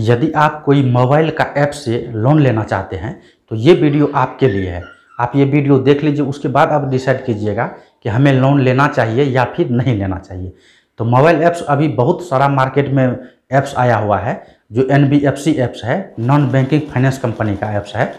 यदि आप कोई मोबाइल का ऐप से लोन लेना चाहते हैं तो ये वीडियो आपके लिए है आप ये वीडियो देख लीजिए उसके बाद आप डिसाइड कीजिएगा कि हमें लोन लेना चाहिए या फिर नहीं लेना चाहिए तो मोबाइल ऐप्स अभी बहुत सारा मार्केट में ऐप्स आया हुआ है जो एन ऐप्स है नॉन बैंकिंग फाइनेंस कंपनी का ऐप्स है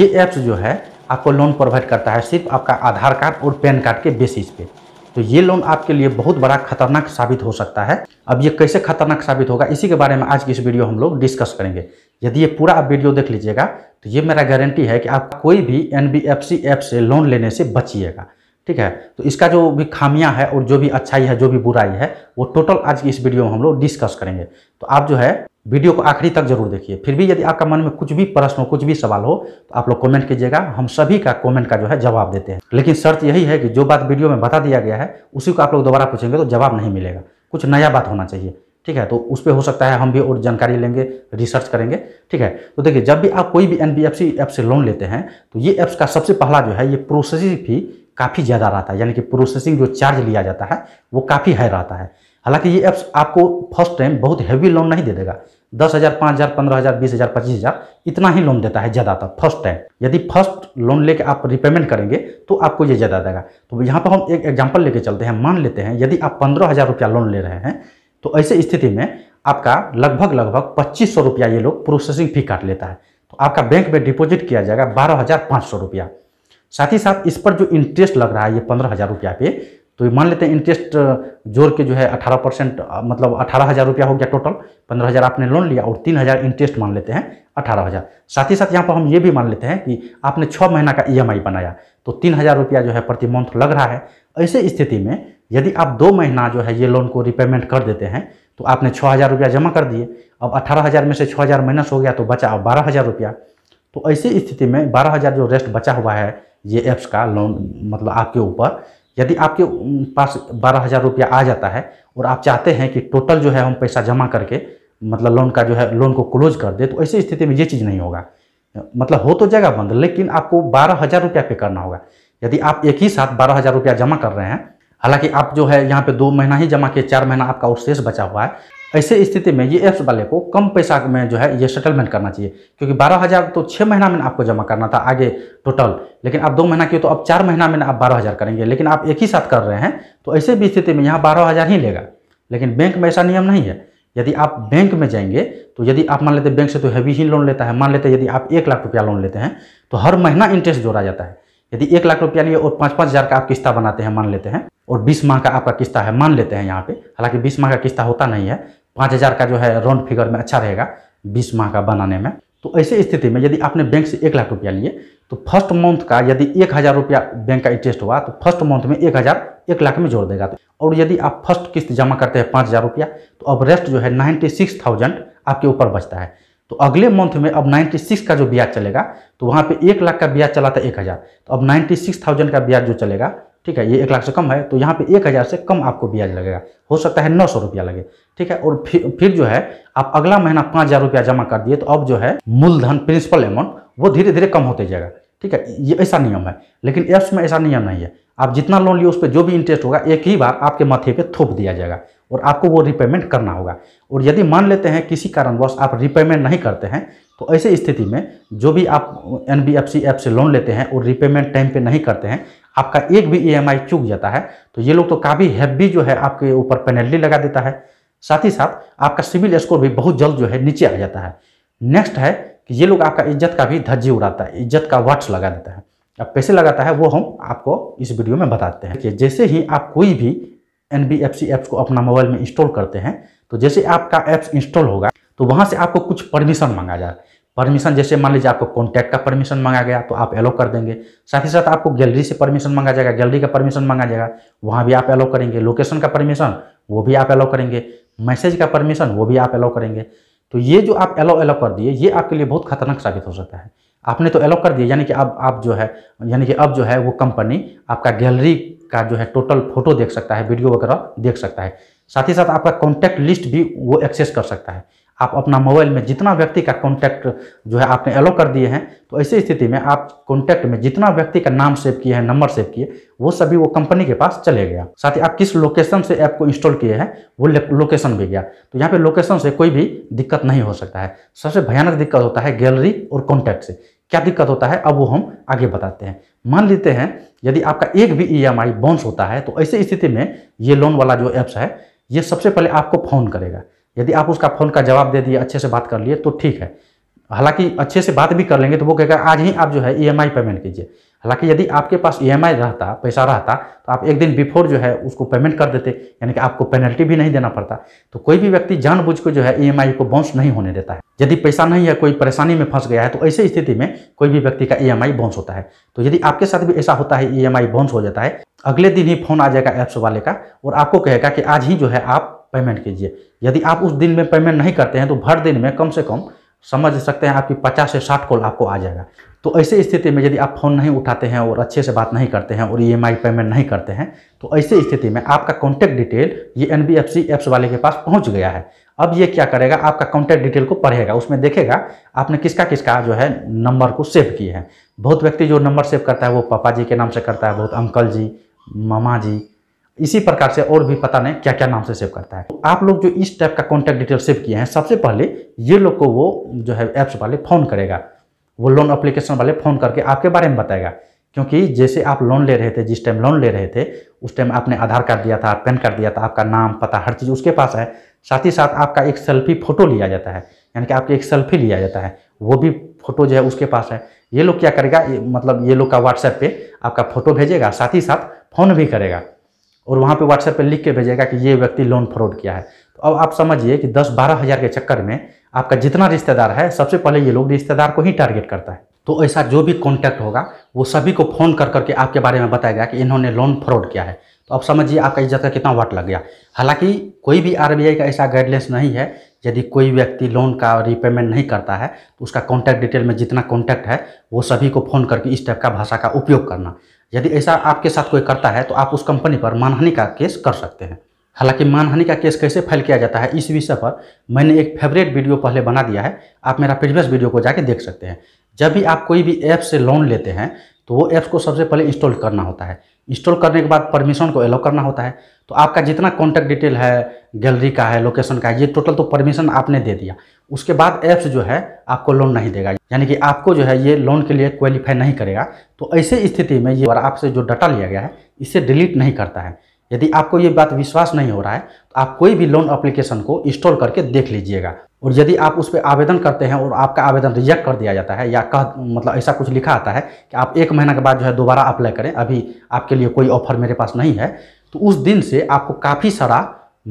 ये ऐप्स जो है आपको लोन प्रोवाइड करता है सिर्फ आपका आधार कार्ड और पैन कार्ड के बेसिस पे तो ये लोन आपके लिए बहुत बड़ा खतरनाक साबित हो सकता है अब ये कैसे खतरनाक साबित होगा इसी के बारे में आज की इस वीडियो हम लोग डिस्कस करेंगे यदि ये पूरा आप वीडियो देख लीजिएगा तो ये मेरा गारंटी है कि आप कोई भी एन ऐप से लोन लेने से बचिएगा ठीक है तो इसका जो भी खामियां है और जो भी अच्छाई है जो भी बुराई है वो टोटल आज की इस वीडियो में हम लोग डिस्कस करेंगे तो आप जो है वीडियो को आखिरी तक जरूर देखिए फिर भी यदि आपका मन में कुछ भी प्रश्न हो कुछ भी सवाल हो तो आप लोग कमेंट कीजिएगा हम सभी का कमेंट का जो है जवाब देते हैं लेकिन शर्त यही है कि जो बात वीडियो में बता दिया गया है उसी को आप लोग दोबारा पूछेंगे तो जवाब नहीं मिलेगा कुछ नया बात होना चाहिए ठीक है तो उस पर हो सकता है हम भी और जानकारी लेंगे रिसर्च करेंगे ठीक है तो देखिए जब भी आप कोई भी एन ऐप से लोन लेते हैं तो ये ऐप्स का सबसे पहला जो है ये प्रोसेसिंग फी काफ़ी ज़्यादा रहता है यानी कि प्रोसेसिंग जो चार्ज लिया जाता है वो काफ़ी हाई रहता है हालांकि ये ऐप्स आपको फर्स्ट टाइम बहुत हैवी लोन नहीं दे देगा दस हज़ार पाँच हज़ार पंद्रह हज़ार बीस हज़ार पच्चीस हज़ार इतना ही लोन देता है ज़्यादातर फर्स्ट टाइम यदि फर्स्ट लोन लेके आप रिपेमेंट करेंगे तो आपको ये ज़्यादा देगा तो यहाँ पर हम एक एग्जाम्पल लेके चलते हैं मान लेते हैं यदि आप पंद्रह हज़ार रुपया लोन ले रहे हैं तो ऐसे स्थिति में आपका लगभग लगभग पच्चीस सौ रुपया ये लोग प्रोसेसिंग फ़ी काट लेता है तो आपका बैंक में डिपॉजिट किया जाएगा बारह हज़ार पाँच सौ रुपया साथ ही साथ इस पर जो इंटरेस्ट लग रहा है ये पंद्रह हज़ार रुपया पे तो मान लेते हैं इंटरेस्ट जोड़ के जो है अठारह परसेंट मतलब अठारह हज़ार रुपया हो गया टोटल पंद्रह हज़ार आपने लोन लिया और तीन हज़ार इंटरेस्ट मान लेते हैं अठारह हज़ार साथ ही साथ यहाँ पर हम ये भी मान लेते हैं कि आपने छः महीना का ईएमआई e बनाया तो तीन हज़ार रुपया जो है प्रति मंथ लग रहा है ऐसे स्थिति में यदि आप दो महीना जो है ये लोन को रिपेमेंट कर देते हैं तो आपने छः हज़ार रुपया जमा कर दिए अब अठारह हज़ार में से छः हज़ार माइनस हो गया तो बचा अब बारह हज़ार रुपया तो ऐसी स्थिति में बारह हज़ार जो रेस्ट बचा हुआ है ये एप्स का लोन मतलब आपके ऊपर यदि आपके पास बारह हज़ार रुपया आ जाता है और आप चाहते हैं कि टोटल जो है हम पैसा जमा करके मतलब लोन का जो है लोन को क्लोज कर दे तो ऐसी स्थिति में ये चीज़ नहीं होगा मतलब हो तो जाएगा बंद लेकिन आपको बारह हज़ार रुपया पे करना होगा यदि आप एक ही साथ बारह हज़ार रुपया जमा कर रहे हैं हालांकि आप जो है यहाँ पे दो महीना ही जमा किए चार महीना आपका और शेष बचा हुआ है ऐसे स्थिति में ये एप्स वाले को कम पैसा में जो है ये सेटलमेंट करना चाहिए क्योंकि बारह हज़ार तो छः महीना में आपको जमा करना था आगे टोटल लेकिन आप दो महीना की तो अब चार महीना में आप बारह हज़ार करेंगे लेकिन आप एक ही साथ कर रहे हैं तो ऐसे भी स्थिति में यहाँ बारह हज़ार ही लेगा लेकिन बैंक में ऐसा नियम नहीं है यदि आप बैंक में जाएंगे तो यदि आप मान लेते बैंक से तो हैवी ही लोन लेता है मान लेते यदि आप एक लाख रुपया लोन लेते हैं तो हर महीना इंटरेस्ट जोड़ा जाता है यदि एक लाख रुपया लिए और पाँच पाँच हज़ार का आप किस्ता बनाते हैं मान लेते हैं और बीस माह का आपका किस्ता है मान लेते हैं यहाँ पे हालांकि बीस माह का किस्ता होता नहीं है पाँच हज़ार का जो है राउंड फिगर में अच्छा रहेगा बीस माह का बनाने में तो ऐसे स्थिति में यदि आपने बैंक से एक लाख रुपया लिए तो फर्स्ट मंथ का यदि एक हज़ार रुपया बैंक का इंटरेस्ट हुआ तो फर्स्ट मंथ में एक हज़ार एक लाख में जोड़ देगा और यदि आप फर्स्ट किस्त जमा करते हैं पाँच हज़ार रुपया तो अब रेस्ट जो है नाइन्टी सिक्स थाउजेंड आपके ऊपर बचता है तो अगले मंथ में अब नाइन्टी सिक्स का जो ब्याज चलेगा तो वहाँ पे एक लाख का ब्याज चला था एक हज़ार तो अब नाइन्टी सिक्स थाउजेंड का ब्याज जो चलेगा ठीक है ये एक लाख से कम है तो यहाँ पे एक हज़ार से कम आपको ब्याज लगेगा हो सकता है नौ सौ रुपया लगे ठीक है और फिर फिर जो है आप अगला महीना पाँच हज़ार रुपया जमा कर दिए तो अब जो है मूलधन प्रिंसिपल अमाउंट वो धीरे धीरे कम होते जाएगा ठीक है ये ऐसा नियम है लेकिन एप्स में ऐसा नियम नहीं है आप जितना लोन लिए उस पर जो भी इंटरेस्ट होगा एक ही बार आपके माथे पे थोप दिया जाएगा और आपको वो रिपेमेंट करना होगा और यदि मान लेते हैं किसी कारणवश आप रिपेमेंट नहीं करते हैं तो ऐसे स्थिति में जो भी आप N B F C app से लोन लेते हैं और रिपेमेंट टाइम पे नहीं करते हैं आपका एक भी ई एम आई चूक जाता है तो ये लोग तो काफ़ी हैवी जो है आपके ऊपर पेनल्टी लगा देता है साथ ही साथ आपका सिविल स्कोर भी बहुत जल्द जो है नीचे आ जाता है नेक्स्ट है कि ये लोग आपका इज्जत का भी धज्जी उड़ाता है इज्जत का वाट्स लगा देता है अब कैसे लगाता है वो हम आपको इस वीडियो में बताते हैं कि जैसे ही आप कोई भी एन बी ऐप्स को अपना मोबाइल में इंस्टॉल करते हैं तो जैसे आपका ऐप्स इंस्टॉल होगा तो वहाँ से आपको कुछ परमिशन मांगा जाए परमिशन जैसे मान लीजिए आपको कॉन्टैक्ट का परमिशन मांगा गया तो आप एलो कर देंगे साथ ही साथ आपको गैलरी से परमिशन मांगा जाएगा गैलरी का परमिशन मांगा जाएगा वहाँ भी आप एलो करेंगे लोकेशन का परमिशन वो भी आप एलो करेंगे मैसेज का परमिशन वो भी आप अलाउ करेंगे तो ये जो आप अलाउ अलाउ कर दिए ये आपके लिए बहुत खतरनाक साबित हो सकता है आपने तो अलाउ कर दिया यानी कि अब आप जो है यानी कि अब जो है वो कंपनी आपका गैलरी का जो है टोटल फोटो देख सकता है वीडियो वगैरह देख सकता है साथ ही साथ आपका कॉन्टैक्ट लिस्ट भी वो एक्सेस कर सकता है आप अपना मोबाइल में जितना व्यक्ति का कॉन्टैक्ट जो है आपने एलो कर दिए हैं तो ऐसी स्थिति में आप कॉन्टैक्ट में जितना व्यक्ति का नाम सेव किए हैं नंबर सेव किए वो सभी वो कंपनी के पास चले गया साथ ही आप किस लोकेशन से ऐप को इंस्टॉल किए हैं वो लोकेशन भी गया तो यहाँ पे लोकेशन से कोई भी दिक्कत नहीं हो सकता है सबसे भयानक दिक्कत होता है गैलरी और कॉन्टैक्ट से क्या दिक्कत होता है अब वो हम आगे बताते हैं मान लेते हैं यदि आपका एक भी ई e बाउंस होता है तो ऐसी स्थिति में ये लोन वाला जो ऐप्स है ये सबसे पहले आपको फ़ोन करेगा यदि आप उसका फ़ोन का जवाब दे दिए अच्छे से बात कर लिए तो ठीक है हालांकि अच्छे से बात भी कर लेंगे तो वो कहेगा आज ही आप जो है ईएमआई e पेमेंट कीजिए हालांकि यदि आपके पास ईएमआई e रहता पैसा रहता तो आप एक दिन बिफोर जो है उसको पेमेंट कर देते यानी कि आपको पेनल्टी भी नहीं देना पड़ता तो कोई भी व्यक्ति जानबूझ के जो है ईएमआई e को बाउंस नहीं होने देता है यदि पैसा नहीं है कोई परेशानी में फंस गया है तो ऐसी स्थिति में कोई भी व्यक्ति का ई बाउंस होता है तो यदि आपके साथ भी ऐसा होता है ई बाउंस हो जाता है अगले दिन ही फोन आ जाएगा ऐप्स वाले का और आपको कहेगा कि आज ही जो है आप पेमेंट कीजिए यदि आप उस दिन में पेमेंट नहीं करते हैं तो भर दिन में कम से कम समझ सकते हैं आपकी पचास से साठ कॉल आपको आ जाएगा तो ऐसे स्थिति में यदि आप फ़ोन नहीं उठाते हैं और अच्छे से बात नहीं करते हैं और ई e पेमेंट नहीं करते हैं तो ऐसे स्थिति में आपका कॉन्टैक्ट डिटेल ये एन एप्स वाले के पास पहुंच गया है अब ये क्या करेगा आपका कॉन्टैक्ट डिटेल को पढ़ेगा उसमें देखेगा आपने किसका किसका जो है नंबर को सेव किए हैं बहुत व्यक्ति जो नंबर सेव करता है वो पापा जी के नाम से करता है बहुत अंकल जी मामा जी इसी प्रकार से और भी पता नहीं क्या क्या नाम से सेव करता है तो आप लोग जो इस टाइप का कॉन्टैक्ट डिटेल सेव किए हैं सबसे पहले ये लोग को वो जो है ऐप्स वाले फ़ोन करेगा वो लोन अप्लीकेशन वाले फ़ोन करके आपके बारे में बताएगा क्योंकि जैसे आप लोन ले रहे थे जिस टाइम लोन ले रहे थे उस टाइम आपने आधार कार्ड दिया था पैन कार्ड दिया था आपका नाम पता हर चीज़ उसके पास है साथ ही साथ आपका एक सेल्फी फ़ोटो लिया जाता है यानी कि आपकी एक सेल्फी लिया जाता है वो भी फ़ोटो जो है उसके पास है ये लोग क्या करेगा मतलब ये लोग का व्हाट्सएप पर आपका फ़ोटो भेजेगा साथ ही साथ फ़ोन भी करेगा और वहाँ पे व्हाट्सएप पे लिख के भेजेगा कि ये व्यक्ति लोन फ्रॉड किया है तो अब आप समझिए कि दस बारह हज़ार के चक्कर में आपका जितना रिश्तेदार है सबसे पहले ये लोग रिश्तेदार को ही टारगेट करता है तो ऐसा जो भी कॉन्टैक्ट होगा वो सभी को फ़ोन कर करके आपके बारे में बताएगा कि इन्होंने लोन फ्रॉड किया है तो अब समझिए आपका इज्जत का कितना वाट लग गया हालांकि कोई भी आर का ऐसा गाइडलाइंस नहीं है यदि कोई व्यक्ति लोन का रिपेमेंट नहीं करता है तो उसका कॉन्टैक्ट डिटेल में जितना कॉन्टैक्ट है वो सभी को फ़ोन करके इस टाइप का भाषा का उपयोग करना यदि ऐसा आपके साथ कोई करता है तो आप उस कंपनी पर मानहानि का केस कर सकते हैं हालांकि मानहानि का केस कैसे फाइल किया जाता है इस विषय पर मैंने एक फेवरेट वीडियो पहले बना दिया है आप मेरा प्रीवियस वीडियो को जाके देख सकते हैं जब भी आप कोई भी ऐप से लोन लेते हैं तो वो ऐप्स को सबसे पहले इंस्टॉल करना होता है इंस्टॉल करने के बाद परमिशन को अलाउ करना होता है तो आपका जितना कॉन्टैक्ट डिटेल है गैलरी का है लोकेशन का है ये टोटल तो परमिशन आपने दे दिया उसके बाद ऐप्स जो है आपको लोन नहीं देगा यानी कि आपको जो है ये लोन के लिए क्वालिफाई नहीं करेगा तो ऐसे स्थिति में ये और आपसे जो डाटा लिया गया है इसे डिलीट नहीं करता है यदि आपको ये बात विश्वास नहीं हो रहा है तो आप कोई भी लोन अप्लीकेशन को इंस्टॉल करके देख लीजिएगा और यदि आप उस पर आवेदन करते हैं और आपका आवेदन रिजेक्ट कर दिया जाता है या कह मतलब ऐसा कुछ लिखा आता है कि आप एक महीना के बाद जो है दोबारा अप्लाई करें अभी आपके लिए कोई ऑफर मेरे पास नहीं है तो उस दिन से आपको काफ़ी सारा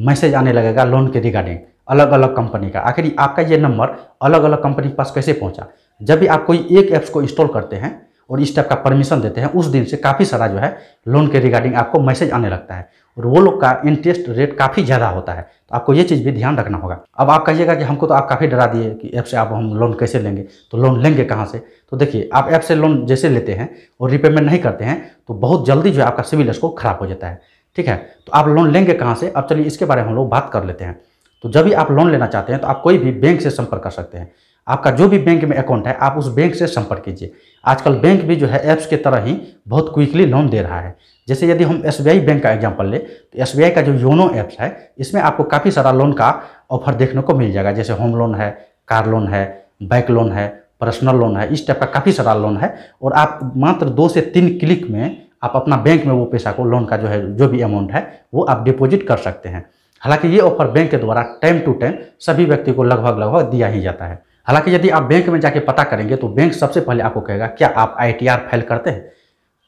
मैसेज आने लगेगा लोन के रिगार्डिंग अलग अलग कंपनी का आखिर आपका ये नंबर अलग अलग कंपनी के पास कैसे पहुंचा जब भी आप कोई एक ऐप्स को इंस्टॉल करते हैं और इस टाइप का परमिशन देते हैं उस दिन से काफ़ी सारा जो है लोन के रिगार्डिंग आपको मैसेज आने लगता है और वो लोग का इंटरेस्ट रेट काफ़ी ज़्यादा होता है तो आपको ये चीज़ भी ध्यान रखना होगा अब आप कहिएगा कि हमको तो आप काफ़ी डरा दिए कि ऐप से आप हम लोन कैसे लेंगे तो लोन लेंगे कहाँ से तो देखिए आप ऐप से लोन जैसे लेते हैं और रिपेमेंट नहीं करते हैं तो बहुत जल्दी जो है आपका सिविल स्कोर खराब हो जाता है ठीक है तो आप लोन लेंगे कहाँ से अब चलिए इसके बारे में हम लोग बात कर लेते हैं तो जब भी आप लोन लेना चाहते हैं तो आप कोई भी बैंक से संपर्क कर सकते हैं आपका जो भी बैंक में अकाउंट है आप उस बैंक से संपर्क कीजिए आजकल बैंक भी जो है ऐप्स के तरह ही बहुत क्विकली लोन दे रहा है जैसे यदि हम एस बैंक का एग्जाम्पल लें तो एस का जो योनो ऐप्स है इसमें आपको काफ़ी सारा लोन का ऑफर देखने को मिल जाएगा जैसे होम लोन है कार लोन है बाइक लोन है पर्सनल लोन है इस टाइप का काफ़ी सारा लोन है और आप मात्र दो से तीन क्लिक में आप अपना बैंक में वो पैसा को लोन का जो है जो भी अमाउंट है वो आप डिपॉजिट कर सकते हैं हालांकि ये ऑफर बैंक के द्वारा टाइम टू टाइम सभी व्यक्ति को लगभग लगभग दिया ही जाता है हालांकि यदि आप बैंक में जाके पता करेंगे तो बैंक सबसे पहले आपको कहेगा क्या आप आई फाइल करते हैं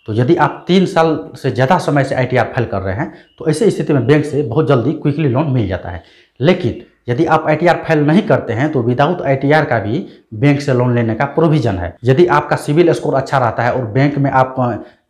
तो यदि आप तीन साल से ज़्यादा समय से आई फाइल कर रहे हैं तो ऐसी स्थिति में बैंक से बहुत जल्दी क्विकली लोन मिल जाता है लेकिन यदि आप आई फाइल नहीं करते हैं तो विदाउट आई का भी बैंक से लोन लेने का प्रोविजन है यदि आपका सिविल स्कोर अच्छा रहता है और बैंक में आप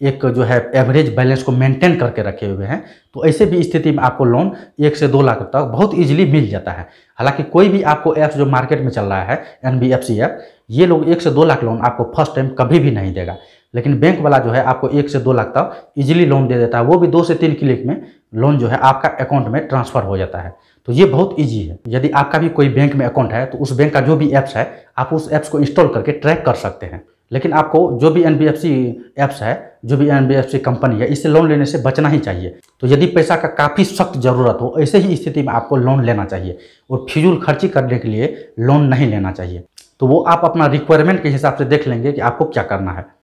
एक जो है एवरेज बैलेंस को मेंटेन करके रखे हुए हैं तो ऐसे भी स्थिति में आपको लोन एक से दो लाख तक बहुत इजीली मिल जाता है हालांकि कोई भी आपको ऐप्स जो मार्केट में चल रहा है N B F C app ये लोग एक से दो लाख लोन आपको फर्स्ट टाइम कभी भी नहीं देगा लेकिन बैंक वाला जो है आपको एक से दो लाख तक ईजिली लोन दे देता है वो भी दो से तीन क्लिक में लोन जो है आपका अकाउंट में ट्रांसफर हो जाता है तो ये बहुत ईजी है यदि आपका भी कोई बैंक में अकाउंट है तो उस बैंक का जो भी ऐप्स है आप उस ऐप्स को इंस्टॉल करके ट्रैक कर सकते हैं लेकिन आपको जो भी एन एप्स है जो भी एन कंपनी है इससे लोन लेने से बचना ही चाहिए तो यदि पैसा का काफ़ी सख्त ज़रूरत हो ऐसे ही स्थिति में आपको लोन लेना चाहिए और फिजूल खर्ची करने के लिए लोन नहीं लेना चाहिए तो वो आप अपना रिक्वायरमेंट के हिसाब से देख लेंगे कि आपको क्या करना है